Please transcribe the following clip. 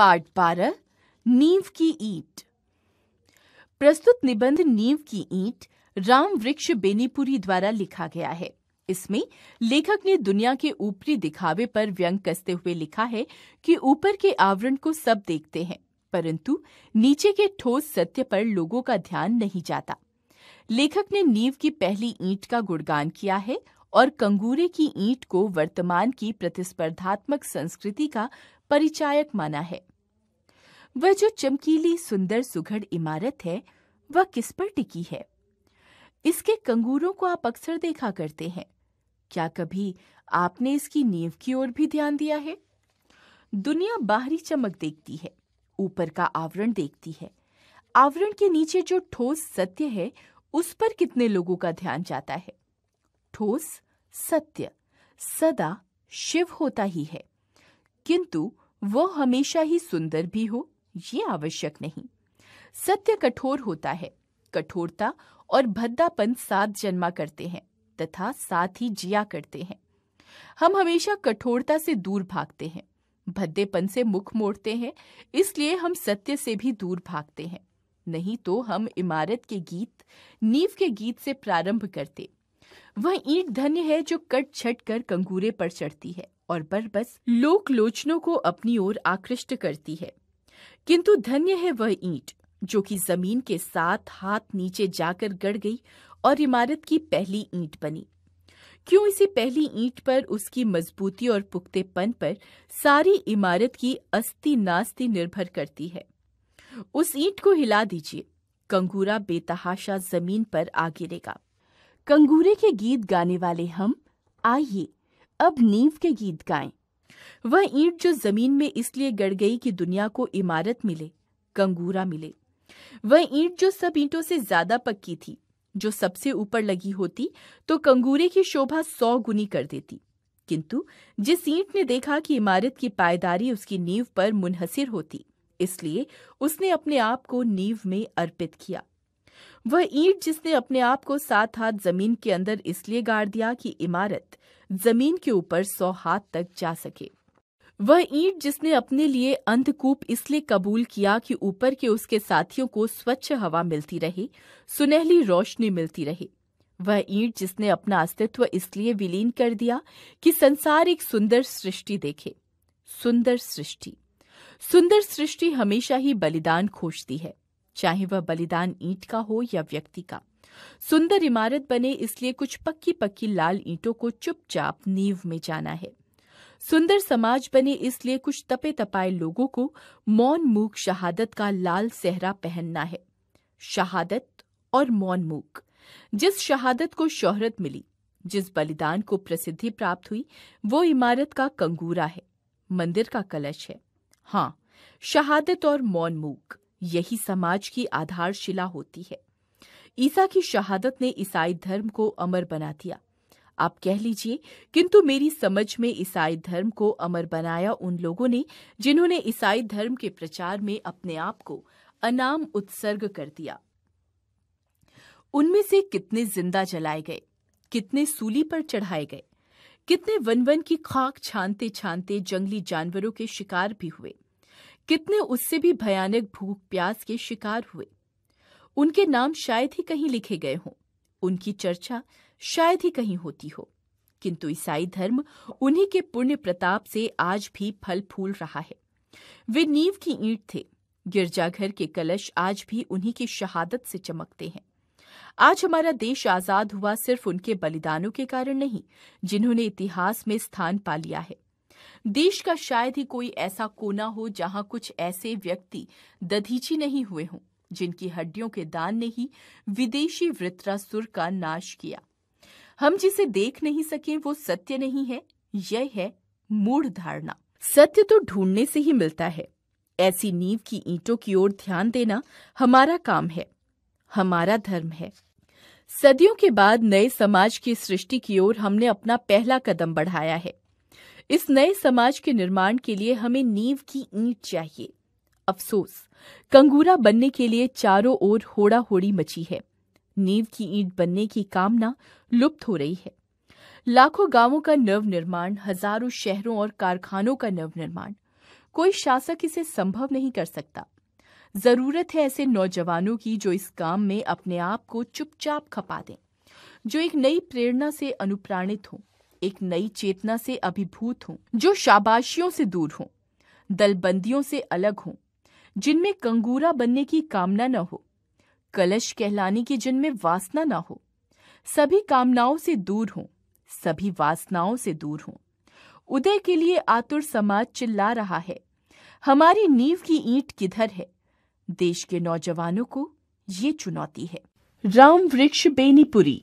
part बारह नींव की ईट प्रस्तुत निबंध नींव की ईट राम वृक्ष बेनीपुरी द्वारा लिखा गया है इसमें लेखक ने दुनिया के ऊपरी दिखावे पर व्यंग कसते हुए लिखा है कि ऊपर के आवरण को सब देखते हैं परंतु नीचे के ठोस सत्य पर लोगों का ध्यान नहीं जाता लेखक ने नींव की पहली ईंट का गुणगान किया है और कंगूरे की ईंट को वर्तमान की प्रतिस्पर्धात्मक संस्कृति का परिचायक माना है वह जो चमकीली सुंदर सुघड़ इमारत है वह किस पर टिकी है इसके कंगूरों को आप अक्सर देखा करते हैं क्या कभी आपने इसकी नींव की ओर भी ध्यान दिया है दुनिया बाहरी चमक देखती है ऊपर का आवरण देखती है आवरण के नीचे जो ठोस सत्य है उस पर कितने लोगों का ध्यान जाता है ठोस सत्य सदा शिव होता ही है किंतु वह हमेशा ही सुंदर भी हो ये आवश्यक नहीं सत्य कठोर होता है कठोरता और भद्दापन साथ जन्मा करते हैं तथा साथ ही जिया करते हैं हम हमेशा कठोरता से दूर भागते हैं भद्देपन से मुख मोड़ते हैं इसलिए हम सत्य से भी दूर भागते हैं नहीं तो हम इमारत के गीत नींव के गीत से प्रारंभ करते वह ईट धन्य है जो कट छट कर कंगूरे पर चढ़ती है और बरबस लोक लोचनों को अपनी ओर आकृष्ट करती है किंतु धन्य है वह ईंट जो कि जमीन के साथ हाथ नीचे जाकर गड़ गई और इमारत की पहली ईंट बनी क्यों इसी पहली ईंट पर उसकी मजबूती और पुख्तेपन पर सारी इमारत की अस्थि नास्ती निर्भर करती है उस ईंट को हिला दीजिए कंगूरा बेतहाशा जमीन पर आ गिरेगा कंगूरे के गीत गाने वाले हम आइए अब नींव के गीत गाएं वह ईंट जो जमीन में इसलिए गड़ गई कि दुनिया को इमारत मिले कंगूरा मिले वह ईंट जो सब ईंटों से ज्यादा पक्की थी जो सबसे ऊपर लगी होती तो कंगूरे की शोभा सौ गुनी कर देती किंतु जिस ईंट ने देखा कि इमारत की पायदारी उसकी नींव पर मुनहसिर होती इसलिए उसने अपने आप को नींव में अर्पित किया वह ईंट जिसने अपने आप को सात हाथ जमीन के अंदर इसलिए गाड़ दिया कि इमारत जमीन के ऊपर सौ हाथ तक जा सके वह ईंट जिसने अपने लिए अंधकूप इसलिए कबूल किया कि ऊपर के उसके साथियों को स्वच्छ हवा मिलती रहे सुनहली रोशनी मिलती रहे वह ईंट जिसने अपना अस्तित्व इसलिए विलीन कर दिया कि संसार एक सुंदर सृष्टि देखे सुंदर सृष्टि सुंदर सृष्टि हमेशा ही बलिदान खोजती है चाहे वह बलिदान ईंट का हो या व्यक्ति का सुंदर इमारत बने इसलिए कुछ पक्की पक्की लाल ईंटों को चुपचाप नींव में जाना है सुंदर समाज बने इसलिए कुछ तपे तपाए लोगों को मौन मूक शहादत का लाल सेहरा पहनना है शहादत और मौन मूक जिस शहादत को शोहरत मिली जिस बलिदान को प्रसिद्धि प्राप्त हुई वो इमारत का कंगूरा है मंदिर का कलश है हाँ शहादत और मौन मूक यही समाज की आधारशिला होती है ईसा की शहादत ने ईसाई धर्म को अमर बना दिया आप कह लीजिए किंतु मेरी समझ में ईसाई धर्म को अमर बनाया उन लोगों ने जिन्होंने ईसाई धर्म के प्रचार में अपने आप को अनाम उत्सर्ग कर दिया उनमें से कितने जिंदा जलाए गए कितने सूली पर चढ़ाए गए कितने वन वन की खाक छानते छानते जंगली जानवरों के शिकार भी हुए कितने उससे भी भयानक भूख प्यास के शिकार हुए उनके नाम शायद ही कहीं लिखे गए हों उनकी चर्चा शायद ही कहीं होती हो किंतु ईसाई धर्म उन्हीं के पुण्य प्रताप से आज भी फल फूल रहा है वे नींव की ईंट थे गिरजाघर के कलश आज भी उन्हीं की शहादत से चमकते हैं आज हमारा देश आजाद हुआ सिर्फ उनके बलिदानों के कारण नहीं जिन्होंने इतिहास में स्थान पा लिया है देश का शायद ही कोई ऐसा कोना हो जहां कुछ ऐसे व्यक्ति दधीची नहीं हुए हों जिनकी हड्डियों के दान ने ही विदेशी वृत्रासुर का नाश किया हम जिसे देख नहीं सके वो सत्य नहीं है यह है मूढ़ धारणा सत्य तो ढूंढने से ही मिलता है ऐसी नींव की ईंटों की ओर ध्यान देना हमारा काम है हमारा धर्म है सदियों के बाद नए समाज की सृष्टि की ओर हमने अपना पहला कदम बढ़ाया है इस नए समाज के निर्माण के लिए हमें नींव की ईंट चाहिए अफसोस कंगूरा बनने के लिए चारों ओर होड़ा होड़ी मची है नींव की ईंट बनने की कामना लुप्त हो रही है लाखों गांवों का नव निर्माण हजारों शहरों और कारखानों का नव निर्माण कोई शासक इसे संभव नहीं कर सकता जरूरत है ऐसे नौजवानों की जो इस काम में अपने आप को चुपचाप खपा दें जो एक नई प्रेरणा से अनुप्राणित हों एक नई चेतना से अभिभूत हों जो शाबाशियों से दूर हों दलबंदियों से अलग हों जिनमें कंगूरा बनने की कामना न हो कलश कहलाने की जिनमें वासना न हो सभी कामनाओं से दूर हों सभी वासनाओं से दूर हों उदय के लिए आतुर समाज चिल्ला रहा है हमारी नींव की ईंट किधर है देश के नौजवानों को ये चुनौती है राम वृक्ष बेनीपुरी